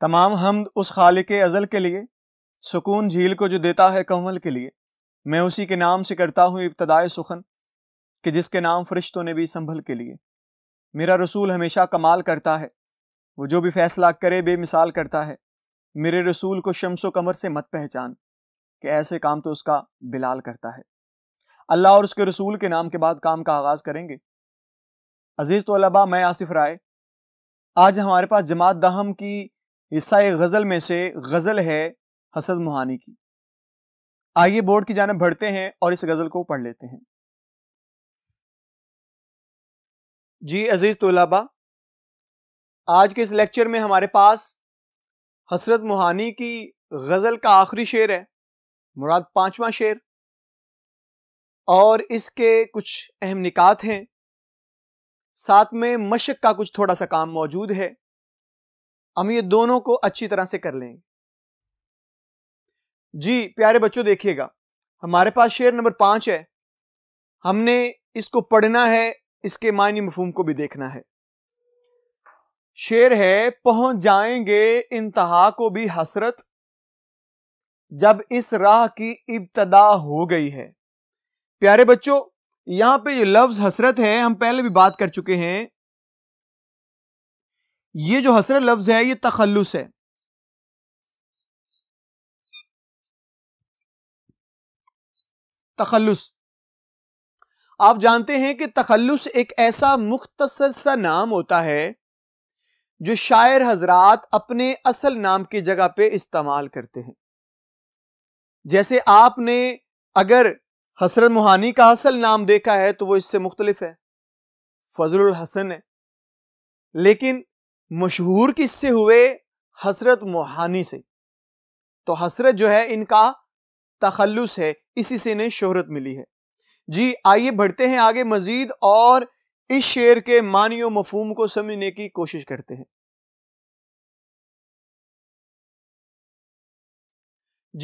तमाम हमद उस खाल के अज़ल के लिए सुकून झील को जो देता है कंवल के लिए मैं उसी के नाम से करता हूँ इब्तदाय सुखन कि जिसके नाम फरिश्तों ने भी संभल के लिए मेरा रसूल हमेशा कमाल करता है वो जो भी फैसला करे बेमिसाल करता है मेरे रसूल को शमसो कमर से मत पहचान कि ऐसे काम तो उसका बिलाल करता है अल्लाह और उसके रसूल के नाम के बाद काम का आगाज़ करेंगे अजीज़ तलबा तो मैं आसिफ राय आज हमारे पास जमात दहम की हिस्सा गज़ल में से गज़ल है हसद मोहानी की आइए बोर्ड की जानब बढ़ते हैं और इस गज़ल को पढ़ लेते हैं जी अजीज़ तोलाबा आज के इस लेक्चर में हमारे पास हसरत मोहानी की गज़ल का आखिरी शेर है मुराद पांचवा शेर और इसके कुछ अहम निकात हैं साथ में मशक का कुछ थोड़ा सा काम मौजूद है हम ये दोनों को अच्छी तरह से कर लेंगे जी प्यारे बच्चों देखिएगा हमारे पास शेर नंबर पांच है हमने इसको पढ़ना है इसके मायने मफहम को भी देखना है शेर है पहुंच जाएंगे इंतहा को भी हसरत जब इस राह की इब्तदा हो गई है प्यारे बच्चों यहां पे ये लफ्ज हसरत है हम पहले भी बात कर चुके हैं ये जो हसर लफ्ज है ये तखलुस है तखलुस आप जानते हैं कि तखलुस एक ऐसा मुख्तसर सा नाम होता है जो शायर हजरात अपने असल नाम की जगह पे इस्तेमाल करते हैं जैसे आपने अगर हसरत मोहानी का असल नाम देखा है तो वो इससे मुख्तलिफ है फजल हसन है लेकिन मशहूर किससे हुए हसरत मोहानी से तो हसरत जो है इनका तखलुस है इसी से इन्हें शोहरत मिली है जी आइए बढ़ते हैं आगे मज़ीद और इस शेर के मानी और मफहम को समझने की कोशिश करते हैं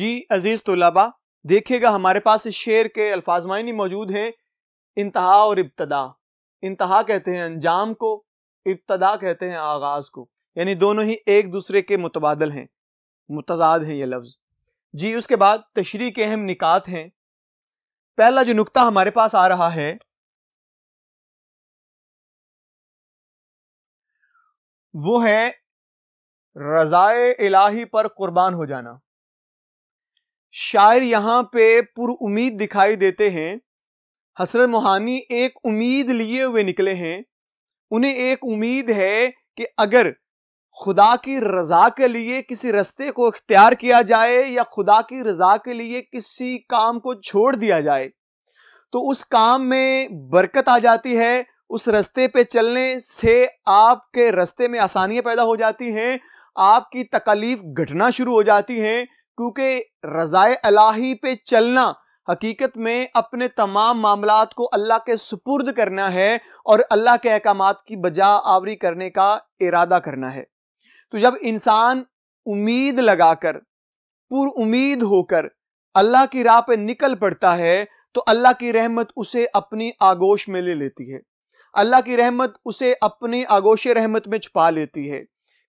जी अजीज़ तोलाबा देखिएगा हमारे पास इस शेर के मायनी मौजूद हैं इंतहा और इब्तदा इंतहा कहते हैं अंजाम को इब्तदा कहते हैं आगाज को यानी दोनों ही एक दूसरे के मुतबादल हैं मुतजाद हैं ये लफ्ज़ जी उसके बाद तशरी के अहम निकात हैं पहला जो नुकता हमारे पास आ रहा है वो है रज़ाए इलाही पर कुर्बान हो जाना शायर यहां पे पुर उम्मीद दिखाई देते हैं हसरत मोहानी एक उम्मीद लिए हुए निकले हैं उन्हें एक उम्मीद है कि अगर खुदा की रजा के लिए किसी रस्ते को इख्तियार किया जाए या खुदा की रजा के लिए किसी काम को छोड़ दिया जाए तो उस काम में बरकत आ जाती है उस रस्ते पे चलने से आपके रस्ते में आसानियाँ पैदा हो जाती हैं आपकी तकलीफ घटना शुरू हो जाती हैं क्योंकि रज़ाए अलाही पे चलना हकीकत में अपने तमाम मामला को अल्लाह के सुपुर्द करना है और अल्लाह के अहकाम की बजा आवरी करने का इरादा करना है तो जब इंसान उम्मीद लगाकर पुर उम्मीद होकर अल्लाह की राह पर निकल पड़ता है तो अल्लाह की रहमत उसे अपनी आगोश में ले लेती है अल्लाह की रहमत उसे अपनी आगोश रहमत में छुपा लेती है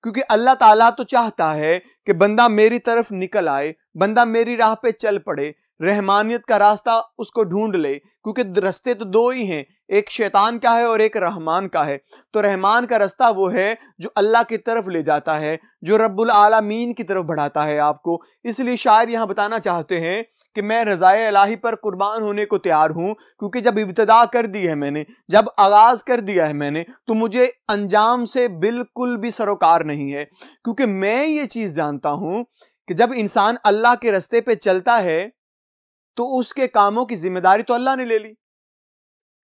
क्योंकि अल्लाह ताला तो चाहता है कि बंदा मेरी तरफ निकल आए बंदा मेरी राह पे चल पड़े रहमानियत का रास्ता उसको ढूंढ ले क्योंकि रास्ते तो दो ही हैं एक शैतान का है और एक रहमान का है तो रहमान का रास्ता वो है जो अल्लाह की तरफ ले जाता है जो रब्बुल आलमीन की तरफ बढ़ाता है आपको इसलिए शायर यहाँ बताना चाहते हैं कि मैं रज़ाए अलाही पर कुर्बान होने को तैयार हूँ क्योंकि जब इब्तदा कर दी है मैंने जब आगाज़ कर दिया है मैंने तो मुझे अंजाम से बिल्कुल भी सरोकार नहीं है क्योंकि मैं ये चीज़ जानता हूँ कि जब इंसान अल्लाह के रस्ते पे चलता है तो उसके कामों की जिम्मेदारी तो अल्लाह ने ले ली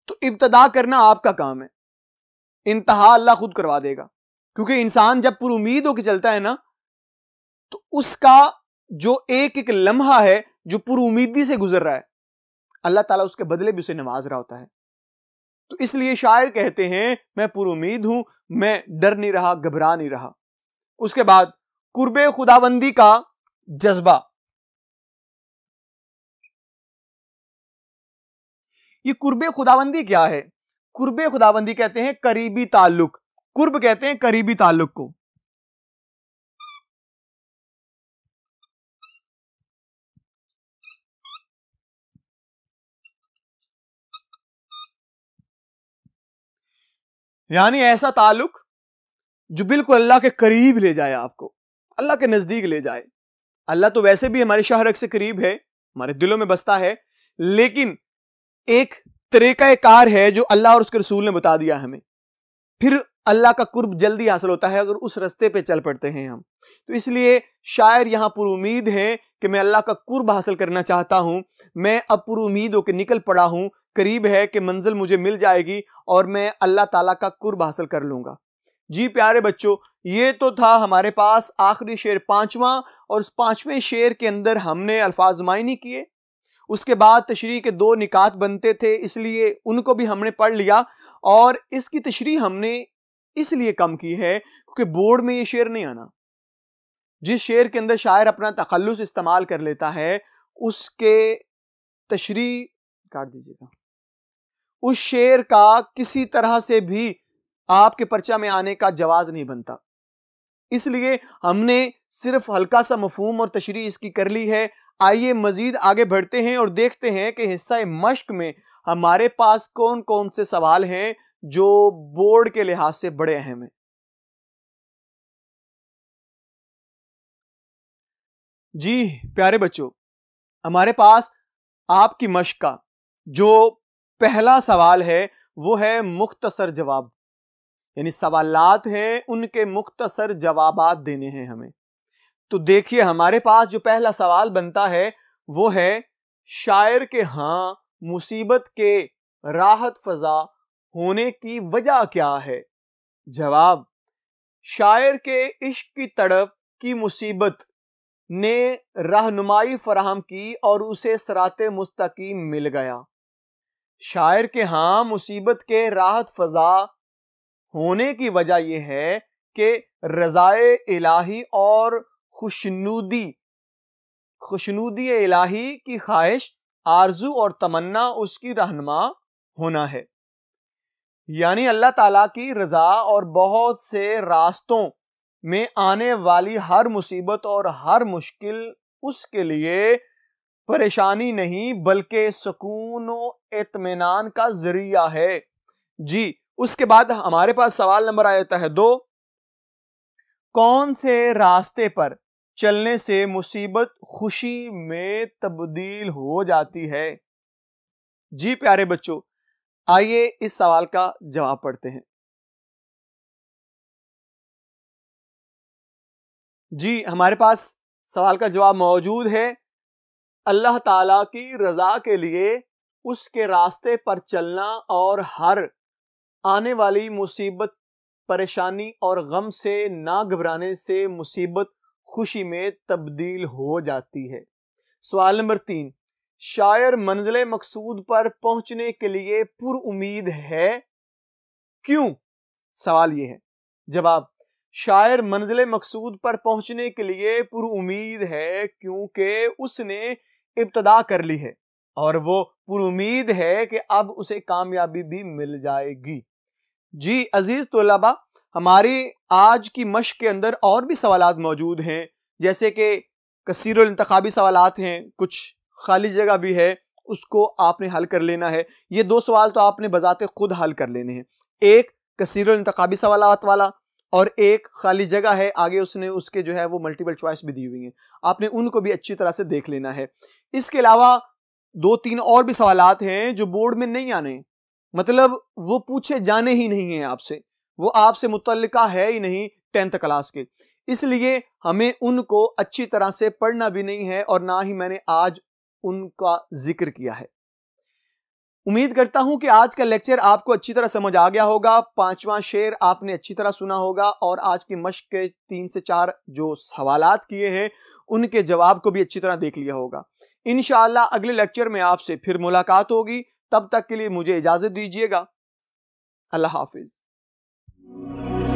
तो इब्तदा करना आपका काम है इंतहा अल्लाह खुद करवा देगा क्योंकि इंसान जब पुर उम्मीद होकर चलता है ना तो उसका जो एक एक लम्हा है जो पुर उम्मीदी से गुजर रहा है अल्लाह ताला उसके बदले भी उसे नवाज रहा होता है तो इसलिए शायर कहते हैं मैं पुर उम्मीद हूं मैं डर नहीं रहा घबरा नहीं रहा उसके बाद कुर्बे खुदाबंदी का जज्बा ये कुर्ब खुदाबंदी क्या है कुर्ब खुदाबंदी कहते हैं करीबी ताल्लुक कुर्ब कहते हैं करीबी ताल्लुक को यानी ऐसा ताल्लुक जो बिल्कुल अल्लाह के करीब ले जाए आपको अल्लाह के नज़दीक ले जाए अल्लाह तो वैसे भी हमारे शहरक से करीब है हमारे दिलों में बसता है लेकिन एक तरीका कार है जो अल्लाह और उसके रसूल ने बता दिया हमें फिर अल्लाह का कुर्ब जल्दी हासिल होता है अगर उस रस्ते पे चल पड़ते हैं हम तो इसलिए शायर यहाँ पुर उम्मीद है कि मैं अल्लाह का कुर्ब हासिल करना चाहता हूँ मैं अब पुर उम्मीद होकर निकल पड़ा हूँ करीब है कि मंजिल मुझे मिल जाएगी और मैं अल्लाह ताला का कुर्ब हासिल कर लूँगा जी प्यारे बच्चों ये तो था हमारे पास आखिरी शेर पाँचवा और उस पाँचवें शेर के अंदर हमने अल्फाज मायने किए उसके बाद तशरी के दो निकात बनते थे इसलिए उनको भी हमने पढ़ लिया और इसकी तशरी हमने इसलिए कम की है क्योंकि बोर्ड में ये शेर नहीं आना जिस शेर के अंदर शायर अपना तखलस इस्तेमाल कर लेता है उसके तशरी काट दीजिएगा उस शेर का किसी तरह से भी आपके पर्चा में आने का जवाज़ नहीं बनता इसलिए हमने सिर्फ हल्का सा मफहम और तशरी इसकी कर ली है आइए मजीद आगे बढ़ते हैं और देखते हैं कि हिस्सा मश्क में हमारे पास कौन कौन से सवाल हैं जो बोर्ड के लिहाज से बड़े अहम हैं जी प्यारे बच्चों हमारे पास आपकी मश्क का जो पहला सवाल है वो है मुख्तसर जवाब यानी सवालात हैं उनके मुख्तसर जवाबात देने हैं हमें तो देखिए हमारे पास जो पहला सवाल बनता है वो है शायर के हाँ मुसीबत के राहत फजा होने की वजह क्या है जवाब शायर के इश्क की तड़प की मुसीबत ने रहनुमाई फराहम की और उसे सरात मुस्तकीम मिल गया शायर के हाँ मुसीबत के राहत फजा होने की वजह यह है कि रज़ाए इलाही और खुशनूदी खुशनूदी इलाही की ख्वाहिश आरजू और तमन्ना उसकी रहनमा होना है यानी अल्लाह ताला की रज़ा और बहुत से रास्तों में आने वाली हर मुसीबत और हर मुश्किल उसके लिए परेशानी नहीं बल्कि सुकून और इतमान का जरिया है जी उसके बाद हमारे पास सवाल नंबर आ जाता है दो कौन से रास्ते पर चलने से मुसीबत खुशी में तब्दील हो जाती है जी प्यारे बच्चों आइए इस सवाल का जवाब पढ़ते हैं जी हमारे पास सवाल का जवाब मौजूद है अल्लाह ताला की रजा के लिए उसके रास्ते पर चलना और हर आने वाली मुसीबत परेशानी और गम से ना घबराने से मुसीबत खुशी में तब्दील हो जाती है सवाल नंबर तीन शायर मंजिल मकसूद पर पहुंचने के लिए पुर उम्मीद है क्यों सवाल यह है जवाब शायर मंजिल मकसूद पर पहुंचने के लिए पुर उम्मीद है क्योंकि उसने इब्तदा कर ली है और वो पुर उम्मीद है कि अब उसे कामयाबी भी मिल जाएगी जी अजीज तोलाबा हमारी आज की मश्क के अंदर और भी सवाल मौजूद हैं जैसे कि कसर इंतबी सवाल हैं कुछ खाली जगह भी है उसको आपने हल कर लेना है ये दो सवाल तो आपने बजाते खुद हल कर लेने हैं एक कसर इंतबी सवाल वाला और एक खाली जगह है आगे उसने उसके जो है वो मल्टीपल चॉइस भी दी हुई हैं आपने उनको भी अच्छी तरह से देख लेना है इसके अलावा दो तीन और भी सवाल हैं जो बोर्ड में नहीं आने मतलब वो पूछे जाने ही नहीं हैं आपसे वो आपसे मुतलका है ही नहीं टेंथ क्लास के इसलिए हमें उनको अच्छी तरह से पढ़ना भी नहीं है और ना ही मैंने आज उनका जिक्र किया है उम्मीद करता हूं कि आज का लेक्चर आपको अच्छी तरह समझ आ गया होगा पांचवा शेर आपने अच्छी तरह सुना होगा और आज की मश्क के तीन से चार जो सवाल किए हैं उनके जवाब को भी अच्छी तरह देख लिया होगा इन अगले लेक्चर में आपसे फिर मुलाकात होगी तब तक के लिए मुझे इजाज़त दीजिएगा अल्लाह हाफिज़ Música